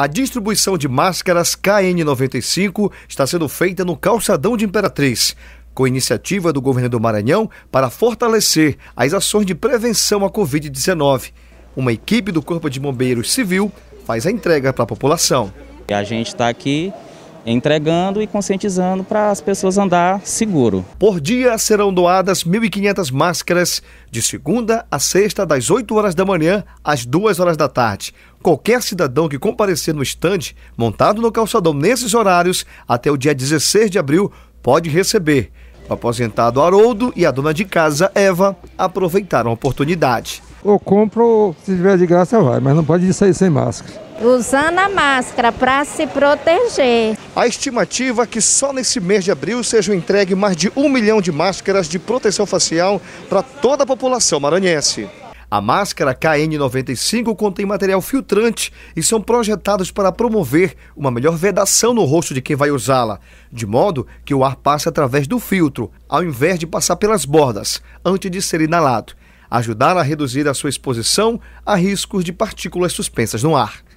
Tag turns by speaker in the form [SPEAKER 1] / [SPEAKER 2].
[SPEAKER 1] A distribuição de máscaras KN95 está sendo feita no Calçadão de Imperatriz, com iniciativa do governo do Maranhão para fortalecer as ações de
[SPEAKER 2] prevenção à Covid-19. Uma equipe do Corpo de Bombeiros Civil faz a entrega para a população. A gente está aqui entregando e conscientizando para as pessoas andar seguro. Por dia serão doadas 1.500 máscaras de
[SPEAKER 1] segunda a sexta das 8 horas da manhã às 2 horas da tarde. Qualquer cidadão que comparecer no estande montado no calçadão nesses horários até o dia 16 de abril pode receber. O aposentado Haroldo e a dona de casa, Eva, aproveitaram
[SPEAKER 3] a oportunidade ou compro, se tiver de graça vai, mas não pode sair sem máscara.
[SPEAKER 4] Usando a máscara para se proteger. A estimativa é que só nesse mês de
[SPEAKER 1] abril sejam entregue mais de um milhão de máscaras de proteção facial para toda a população maranhense. A máscara KN95 contém material filtrante e são projetados para promover uma melhor vedação no rosto de quem vai usá-la, de modo que o ar passe através do filtro, ao invés de passar pelas bordas, antes de ser inalado ajudar a reduzir a sua exposição a riscos de partículas suspensas no ar.